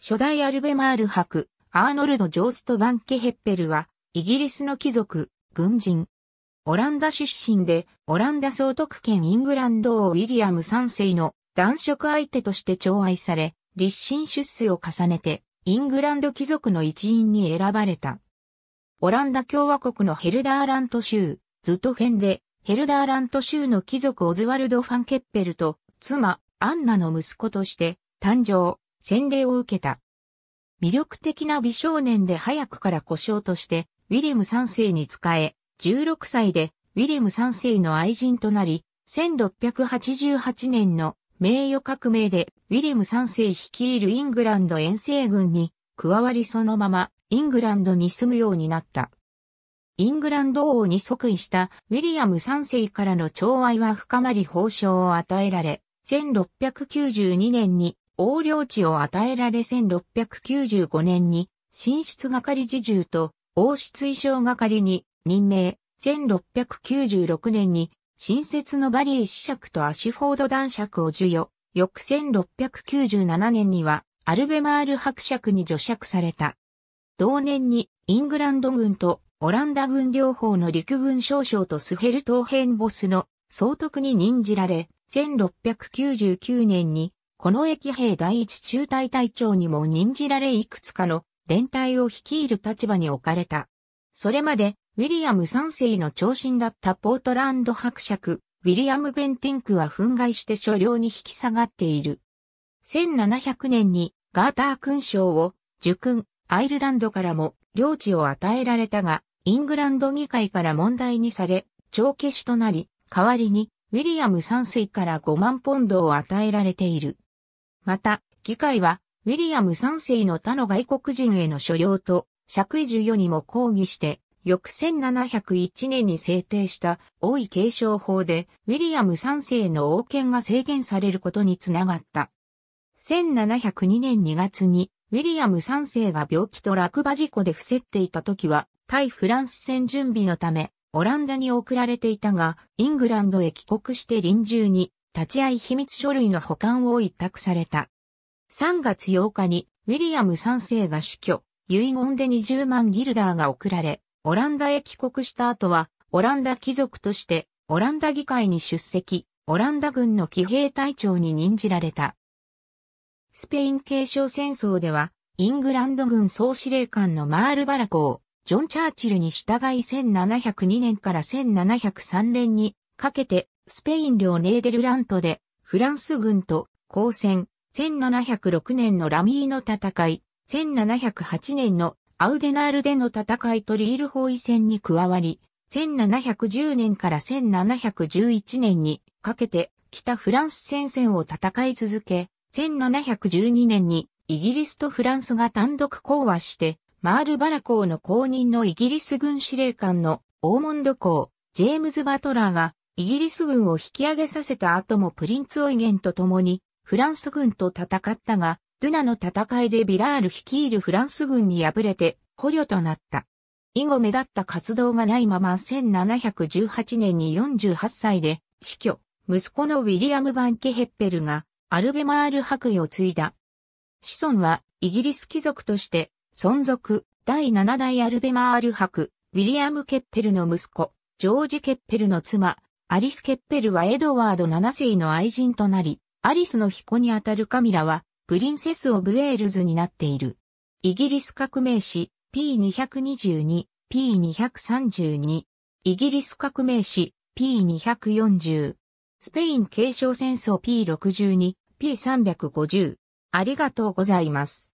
初代アルベマール博、アーノルド・ジョースト・バンケヘッペルは、イギリスの貴族、軍人。オランダ出身で、オランダ総督権イングランド王ウィリアム3世の男色相手として寵愛され、立身出世を重ねて、イングランド貴族の一員に選ばれた。オランダ共和国のヘルダーラント州、ズトフェンで、ヘルダーラント州の貴族オズワルド・ファンケッペルと、妻、アンナの息子として、誕生。洗礼を受けた。魅力的な美少年で早くから故障として、ウィアム3世に仕え、16歳でウィアム3世の愛人となり、1688年の名誉革命でウィアム3世率いるイングランド遠征軍に加わりそのままイングランドに住むようになった。イングランド王に即位したウィリアム3世からの寵愛は深まり褒章を与えられ、1692年に横領地を与えられ1695年に、進出係侍従と王室衣装係に任命、1696年に、新設のバリー子爵とアシフォード男爵を授与、翌1697年には、アルベマール伯爵に除爵された。同年に、イングランド軍とオランダ軍両方の陸軍少将とスヘルトーヘンボスの総督に任じられ、1699年にこの駅兵第一中隊隊長にも任じられいくつかの連隊を率いる立場に置かれた。それまで、ウィリアム3世の長身だったポートランド伯爵、ウィリアム・ベンティンクは憤慨して所領に引き下がっている。1700年にガーター勲章を受勲、アイルランドからも領地を与えられたが、イングランド議会から問題にされ、帳消しとなり、代わりにウィリアム3世から5万ポンドを与えられている。また、議会は、ウィリアム3世の他の外国人への所領と、爵位授与にも抗議して、翌1701年に制定した王位継承法で、ウィリアム3世の王権が制限されることにつながった。1702年2月に、ウィリアム3世が病気と落馬事故で伏せっていた時は、対フランス戦準備のため、オランダに送られていたが、イングランドへ帰国して臨終に、立ち会い秘密書類の保管を委託された。3月8日にウィリアム3世が死去、遺言で20万ギルダーが送られ、オランダへ帰国した後は、オランダ貴族として、オランダ議会に出席、オランダ軍の騎兵隊長に任じられた。スペイン継承戦争では、イングランド軍総司令官のマールバラコを、ジョン・チャーチルに従い1702年から1703年にかけてスペイン領ネーデルラントで、フランス軍と交戦、1706年のラミーの戦い、1708年のアウデナールでの戦いとリール包囲戦に加わり、1710年から1711年にかけて北フランス戦線を戦い続け、1712年にイギリスとフランスが単独講和して、マールバラ公の公認のイギリス軍司令官のオーモンド港、ジェームズ・バトラーがイギリス軍を引き上げさせた後もプリンツオイゲンと共にフランス軍と戦ったが、ドゥナの戦いでビラール率いるフランス軍に敗れて捕虜となった。以後目立った活動がないまま1718年に48歳で死去、息子のウィリアム・バンケヘッペルがアルベマール伯位を継いだ。子孫はイギリス貴族として存続第7代アルベマール伯、ウィリアム・ケッペルの息子、ジョージ・ケッペルの妻、アリス・ケッペルはエドワード7世の愛人となり、アリスの彦にあたるカミラは、プリンセス・オブ・ウェールズになっている。イギリス革命史 P222、P232。イギリス革命史 P240。スペイン継承戦争 P62、P350。ありがとうございます。